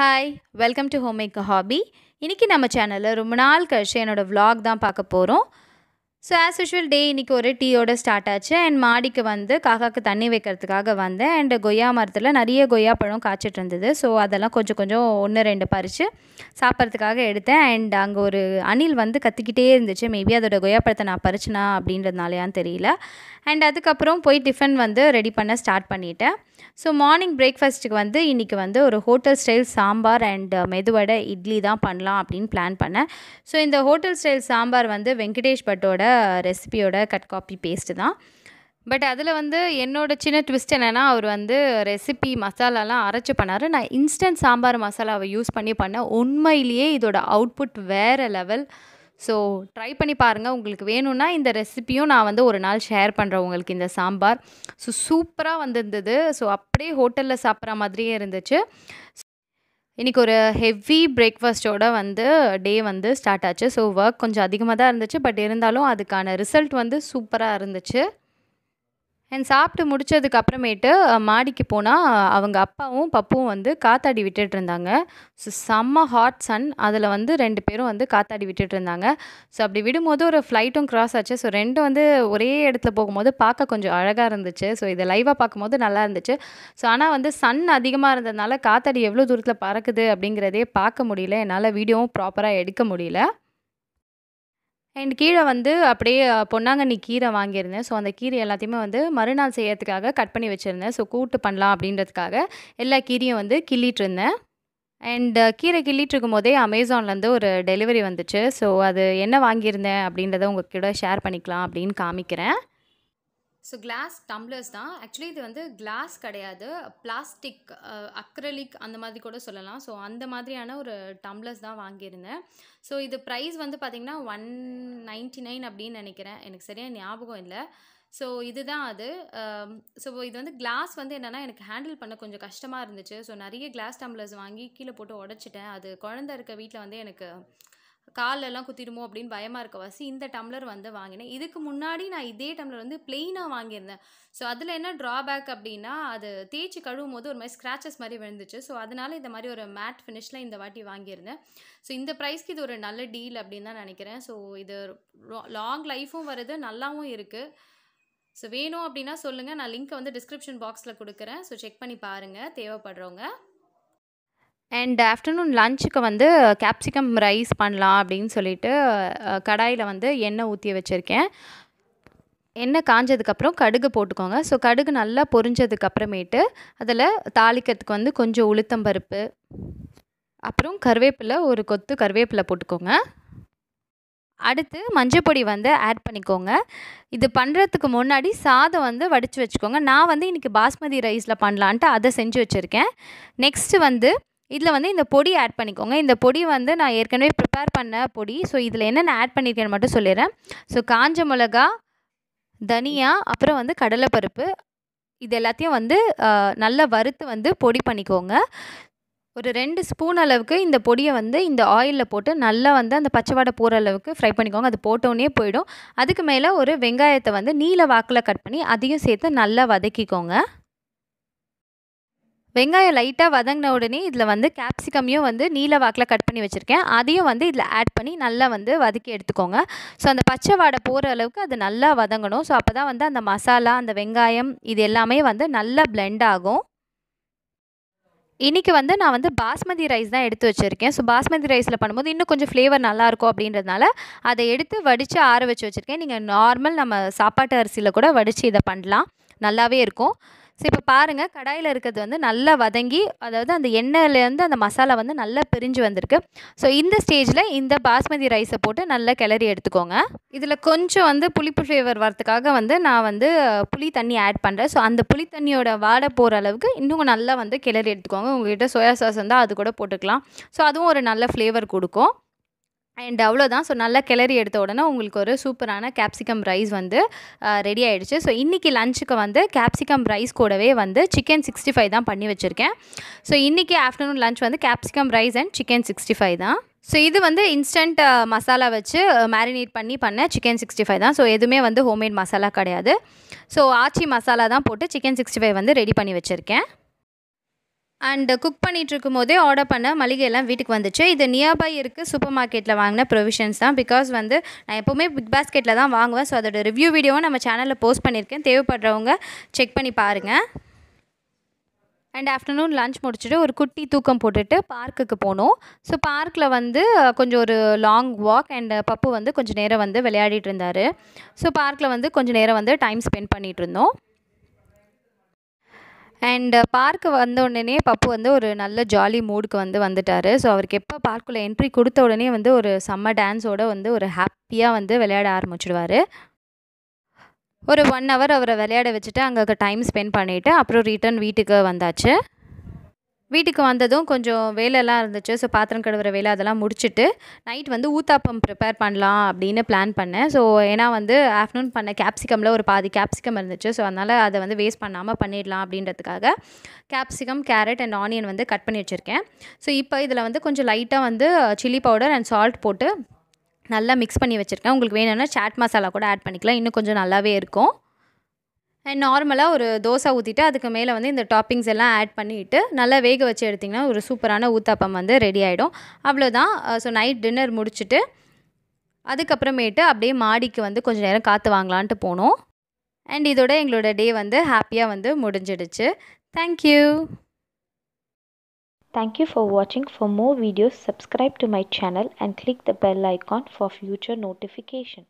Hi welcome to home make hobby இன்றைக்கி நம்ம சேனலில் ரொம்ப நாள் கழிச்சு என்னோடய விலாக் தான் பார்க்க போகிறோம் ஸோ ஆஸ் யூஷுவல் டே இன்றைக்கி ஒரு டீயோட ஸ்டார்ட் ஆச்சு அண்ட் மாடிக்கு வந்து காக்காக்கு தண்ணி வைக்கிறதுக்காக வந்தேன் அண்ட் கொய்யா மரத்தில் நிறைய கொய்யா பழம் காய்ச்சிட்டு இருந்தது ஸோ அதெல்லாம் கொஞ்சம் கொஞ்சம் ஒன்று ரெண்டு பறித்து சாப்பிட்றதுக்காக எடுத்தேன் அண்ட் அங்கே ஒரு அணில் வந்து கத்திக்கிட்டே இருந்துச்சு மேபி அதோடய கொய்யா பழத்தை நான் பறிச்சுனா அப்படின்றதுனாலையான்னு தெரியல அண்ட் அதுக்கப்புறம் போய் டிஃபன் வந்து ரெடி பண்ண ஸ்டார்ட் பண்ணிட்டேன் ஸோ மார்னிங் பிரேக்ஃபாஸ்ட்டுக்கு வந்து இன்றைக்கி வந்து ஒரு hotel style sambar and uh, medu vada idli தான் பண்ணலாம் அப்படின்னு பிளான் பண்ணேன் ஸோ இந்த ஹோட்டல் ஸ்டைல் சாம்பார் வந்து வெங்கடேஷ் பட்டோட ரெசிபியோட கட் காப்பி பேஸ்ட்டு தான் பட் அதில் வந்து என்னோடய சின்ன ட்விஸ்ட் என்னென்னா அவர் வந்து ரெசிபி மசாலாலாம் அரைச்சி பண்ணார் நான் இன்ஸ்டன்ட் சாம்பார் மசாலாவை யூஸ் பண்ணி பண்ணேன் உண்மையிலேயே இதோட அவுட்புட் வேறு லெவல் ஸோ ட்ரை பண்ணி பாருங்கள் உங்களுக்கு வேணும்னா இந்த ரெசிப்பியும் நான் வந்து ஒரு நாள் ஷேர் பண்ணுறேன் உங்களுக்கு இந்த சாம்பார் ஸோ சூப்பராக வந்திருந்தது ஸோ அப்படியே ஹோட்டலில் சாப்பிட்ற மாதிரியே இருந்துச்சு இன்றைக்கி ஒரு ஹெவி பிரேக்ஃபாஸ்ட்டோட வந்து டே வந்து ஸ்டார்ட் ஆச்சு ஸோ ஒர்க் கொஞ்சம் அதிகமாக தான் இருந்துச்சு பட் இருந்தாலும் அதுக்கான ரிசல்ட் வந்து சூப்பராக இருந்துச்சு அண்ட் சாப்பிட்டு முடித்ததுக்கு அப்புறமேட்டு மாடிக்கு போனால் அவங்க அப்பாவும் பப்பும் வந்து காத்தாடி விட்டுட்டு இருந்தாங்க ஸோ செம்ம ஹாட் சன் அதில் வந்து ரெண்டு பேரும் வந்து காத்தாடி விட்டுட்டு இருந்தாங்க ஸோ அப்படி விடும்போது ஒரு ஃப்ளைட்டும் க்ராஸ் ஆச்சு ஸோ ரெண்டும் வந்து ஒரே இடத்துல போகும்போது பார்க்க கொஞ்சம் அழகாக இருந்துச்சு ஸோ இதை லைவாக பார்க்கும்போது நல்லா இருந்துச்சு ஸோ ஆனால் வந்து சன் அதிகமாக இருந்ததுனால காத்தாடி எவ்வளோ தூரத்தில் பறக்குது அப்படிங்கிறதே பார்க்க முடியல என்னால் வீடியோவும் ப்ராப்பராக எடுக்க முடியல அண்ட் கீழே வந்து அப்படியே பொன்னாங்கண்ணி கீரை வாங்கியிருந்தேன் ஸோ அந்த கீரை எல்லாத்தையுமே வந்து மறுநாள் செய்யறதுக்காக கட் பண்ணி வச்சுருந்தேன் ஸோ கூட்டு பண்ணலாம் அப்படின்றதுக்காக எல்லா கீரையும் வந்து கிள்ளிட்டு இருந்தேன் அண்ட் கீரை கிள்ளிட்டு போதே அமேசான்லேருந்து ஒரு டெலிவரி வந்துச்சு ஸோ அது என்ன வாங்கியிருந்தேன் அப்படின்றத உங்கள் கூட ஷேர் பண்ணிக்கலாம் அப்படின்னு காமிக்கிறேன் ஸோ கிளாஸ் டம்ளர்ஸ் தான் ஆக்சுவலி இது வந்து கிளாஸ் கிடையாது பிளாஸ்டிக் அக்ரலிக் அந்த மாதிரி கூட சொல்லலாம் ஸோ அந்த மாதிரியான ஒரு டம்ளர்ஸ் தான் வாங்கியிருந்தேன் ஸோ இது ப்ரைஸ் வந்து பார்த்திங்கன்னா ஒன் நைன்ட்டி நைன் அப்படின்னு நினைக்கிறேன் எனக்கு சரியாக ஞாபகம் இல்லை ஸோ இதுதான் அது ஸோ இது வந்து கிளாஸ் வந்து என்னென்னா எனக்கு ஹேண்டில் பண்ண கொஞ்சம் கஷ்டமாக இருந்துச்சு ஸோ நிறைய கிளாஸ் டம்ளர்ஸ் வாங்கி கீழே போட்டு உடச்சிட்டேன் அது குழந்த இருக்க வீட்டில் வந்து எனக்கு காலெல்லாம் குத்திடுமோ அப்படின்னு பயமாக இருக்க இந்த டம்ளர் வந்து வாங்கினேன் இதுக்கு முன்னாடி நான் இதே டம்ளர் வந்து பிளெயினாக வாங்கியிருந்தேன் ஸோ அதில் என்ன ட்ராபேக் அப்படின்னா அது தேய்ச்சி கழுவும் போது ஒரு மாதிரி ஸ்க்ராச்சஸ் மாதிரி விழுந்துச்சு ஸோ அதனால் இந்த மாதிரி ஒரு மேட் ஃபினிஷில் இந்த வாட்டி வாங்கியிருந்தேன் ஸோ இந்த ப்ரைஸ்க்கு இது ஒரு நல்ல டீல் அப்படின்னு தான் நினைக்கிறேன் ஸோ இது லாங் லைஃபும் வருது நல்லாவும் இருக்குது ஸோ வேணும் அப்படின்னா சொல்லுங்கள் நான் லிங்க்கை வந்து டிஸ்கிரிப்ஷன் பாக்ஸில் கொடுக்குறேன் ஸோ செக் பண்ணி பாருங்கள் தேவைப்படுறவங்க அண்ட் ஆஃப்டர்நூன் லஞ்சுக்கு வந்து கேப்சிகம் ரைஸ் பண்ணலாம் அப்படின்னு சொல்லிட்டு கடாயில் வந்து எண்ணெய் ஊற்றி வச்சுருக்கேன் எண்ணெய் காஞ்சதுக்கப்புறம் கடுகு போட்டுக்கோங்க ஸோ கடுகு நல்லா பொறிஞ்சதுக்கப்புறமேட்டு அதில் தாளிக்கிறதுக்கு வந்து கொஞ்சம் உளுத்தம் பருப்பு அப்புறம் கருவேப்பிலை ஒரு கொத்து கருவேப்பிலை போட்டுக்கோங்க அடுத்து மஞ்சப்பொடி வந்து ஆட் பண்ணிக்கோங்க இது பண்ணுறதுக்கு முன்னாடி சாதம் வந்து வடித்து வச்சுக்கோங்க நான் வந்து இன்றைக்கி பாஸ்மதி ரைஸில் பண்ணலான்ட்டு அதை செஞ்சு வச்சுருக்கேன் நெக்ஸ்ட்டு வந்து இதில் வந்து இந்த பொடி ஆட் பண்ணிக்கோங்க இந்த பொடி வந்து நான் ஏற்கனவே ப்ரிப்பேர் பண்ண பொடி ஸோ இதில் என்னென்ன ஆட் பண்ணியிருக்கேன்னு மட்டும் சொல்லிடுறேன் ஸோ காஞ்ச மிளகா தனியா அப்புறம் வந்து கடலைப்பருப்பு இது எல்லாத்தையும் வந்து நல்லா வறுத்து வந்து பொடி பண்ணிக்கோங்க ஒரு ரெண்டு ஸ்பூன் அளவுக்கு இந்த பொடியை வந்து இந்த ஆயிலில் போட்டு நல்லா வந்து அந்த பச்சைவாடை போகிற அளவுக்கு ஃப்ரை பண்ணிக்கோங்க அது போட்டோன்னே போயிடும் அதுக்கு மேலே ஒரு வெங்காயத்தை வந்து நீல வாக்கில் கட் பண்ணி அதையும் சேர்த்து நல்லா வதக்கிக்கோங்க வெங்காயம் லைட்டாக வதங்கின உடனே இதில் வந்து கேப்சிகமையும் வந்து நீல வாக்கில் கட் பண்ணி வச்சுருக்கேன் அதையும் வந்து இதில் ஆட் பண்ணி நல்லா வந்து வதக்கி எடுத்துக்கோங்க ஸோ அந்த பச்சை வாடை போகிற அளவுக்கு அது நல்லா வதங்கணும் ஸோ அப்போ தான் வந்து அந்த மசாலா அந்த வெங்காயம் இது எல்லாமே வந்து நல்லா பிளெண்ட் ஆகும் இன்றைக்கி வந்து நான் வந்து பாஸ்மதி ரைஸ் தான் எடுத்து வச்சுருக்கேன் ஸோ பாஸ்மதி ரைஸில் பண்ணும்போது இன்னும் கொஞ்சம் ஃப்ளேவர் நல்லாயிருக்கும் அப்படின்றதுனால அதை எடுத்து வடித்து ஆற வச்சு வச்சுருக்கேன் நீங்கள் நார்மல் நம்ம சாப்பாட்டு அரிசியில் கூட வடித்து இதை பண்ணலாம் நல்லாவே இருக்கும் ஸோ இப்போ பாருங்கள் கடாயில் இருக்கிறது வந்து நல்லா வதங்கி அதாவது அந்த எண்ணெயிலேருந்து அந்த மசாலா வந்து நல்லா பிரிஞ்சு வந்திருக்கு ஸோ இந்த ஸ்டேஜில் இந்த பாஸ்மதி ரைஸை போட்டு நல்லா கிளறி எடுத்துக்கோங்க இதில் கொஞ்சம் வந்து புளிப்பு ஃப்ளேவர் வரத்துக்காக வந்து நான் வந்து புளி தண்ணி ஆட் பண்ணுறேன் ஸோ அந்த புளி தண்ணியோட வாடை போகிற அளவுக்கு இன்னும் நல்லா வந்து கிளறி எடுத்துக்கோங்க உங்கள்கிட்ட சோயா சாஸ் இருந்தால் அது கூட போட்டுக்கலாம் ஸோ அதுவும் ஒரு நல்ல ஃப்ளேவர் கொடுக்கும் அண்ட் அவ்வளோதான் ஸோ நல்லா கிளறி எடுத்த உடனே உங்களுக்கு ஒரு சூப்பரான கேப்சிகம் ரைஸ் வந்து ரெடி ஆகிடுச்சு ஸோ இன்றைக்கி லஞ்சுக்கு வந்து கேப்சிகம் ரைஸ் கூடவே வந்து சிக்கன் சிக்ஸ்டி ஃபைவ் தான் பண்ணி வச்சுருக்கேன் ஸோ இன்றைக்கி ஆஃப்டர்நூன் லஞ்ச் வந்து capsicum rice and chicken sixty five தான் ஸோ இது வந்து இன்ஸ்டன்ட் மசாலா வச்சு மேரினேட் பண்ணி பண்ண சிக்கன் சிக்ஸ்டி ஃபைவ் தான் ஸோ எதுவுமே வந்து ஹோம்மேட் மசாலா கிடையாது ஸோ ஆச்சி மசாலா தான் போட்டு சிக்கன் சிக்ஸ்டி ஃபைவ் வந்து ரெடி பண்ணி வச்சுருக்கேன் அண்டு குக் பண்ணிகிட்ருக்கும் போதே ஆர்டர் பண்ண மளிகையெல்லாம் வீட்டுக்கு வந்துச்சு இது நியர்பை இருக்குது சூப்பர் மார்க்கெட்டில் வாங்கின ப்ரொவிஷன்ஸ் தான் பிகாஸ் வந்து நான் எப்போவுமே பிக் பாஸ்கெட்டில் தான் வாங்குவேன் ஸோ அதோட ரிவ்யூ வீடியோவும் நம்ம சேனலில் போஸ்ட் பண்ணியிருக்கேன் தேவைப்படுறவங்க செக் பண்ணி பாருங்கள் அண்ட் ஆஃப்டர்நூன் லஞ்ச் முடிச்சுட்டு ஒரு குட்டி தூக்கம் போட்டுட்டு பார்க்குக்கு போனோம் ஸோ பார்க்கில் வந்து கொஞ்சம் ஒரு லாங் வாக் அண்ட் பப்பு வந்து கொஞ்சம் நேரம் வந்து விளையாடிட்டு இருந்தார் ஸோ பார்க்கில் வந்து கொஞ்சம் நேரம் வந்து டைம் ஸ்பெண்ட் பண்ணிகிட்டு இருந்தோம் அண்ட் பார்க்கு uh, வந்த உடனே பப்பு வந்து ஒரு நல்ல ஜாலி மூடுக்கு வந்து வந்துட்டார் ஸோ அவருக்கு எப்போ பார்க்கில் என்ட்ரி கொடுத்த உடனே வந்து ஒரு செம்ம டான்ஸோடு வந்து ஒரு ஹாப்பியாக வந்து விளையாட ஆரம்பிச்சிடுவார் ஒரு ஒன் ஹவர் அவரை விளையாட வச்சுட்டு அங்கே டைம் ஸ்பெண்ட் பண்ணிவிட்டு அப்புறம் ரிட்டர்ன் வீட்டுக்கு வந்தாச்சு வீட்டுக்கு வந்ததும் கொஞ்சம் வேலைலாம் இருந்துச்சு ஸோ பாத்திரம் கழுவுற வேலை அதெல்லாம் முடிச்சுட்டு நைட் வந்து ஊத்தாப்பம் ப்ரிப்பேர் பண்ணலாம் அப்படின்னு பிளான் பண்ணேன் ஸோ ஏன்னா வந்து ஆஃப்டர்நூன் பண்ண கேப்சிகமில் ஒரு பாதி கேப்சிகம் இருந்துச்சு ஸோ அதனால் அதை வந்து வேஸ்ட் பண்ணாமல் பண்ணிடலாம் அப்படின்றதுக்காக கேப்சிகம் கேரட் அண்ட் ஆனியன் வந்து கட் பண்ணி வச்சுருக்கேன் ஸோ இப்போ இதில் வந்து கொஞ்சம் லைட்டாக வந்து சில்லி பவுடர் அண்ட் சால்ட் போட்டு நல்லா மிக்ஸ் பண்ணி வச்சுருக்கேன் உங்களுக்கு வேணும்னா சாட் மசாலா கூட ஆட் பண்ணிக்கலாம் இன்னும் கொஞ்சம் நல்லாவே இருக்கும் நார்மலாக ஒரு தோசை ஊற்றிட்டு அதுக்கு மேலே வந்து இந்த டாப்பிங்ஸ் எல்லாம் ஆட் பண்ணிவிட்டு நல்லா வேக வச்சு எடுத்திங்கன்னா ஒரு சூப்பரான ஊத்தாப்பம் வந்து ரெடி ஆகிடும் அவ்வளோதான் ஸோ நைட் டின்னர் முடிச்சுட்டு அதுக்கப்புறமேட்டு அப்படியே மாடிக்கு வந்து கொஞ்சம் நேரம் காற்று வாங்கலான்ட்டு போனோம் அண்ட் இதோட எங்களோட டே வந்து ஹாப்பியாக வந்து முடிஞ்சிடுச்சு thank you Thank you for watching. For more videos, subscribe to my channel and click the bell icon for future notification.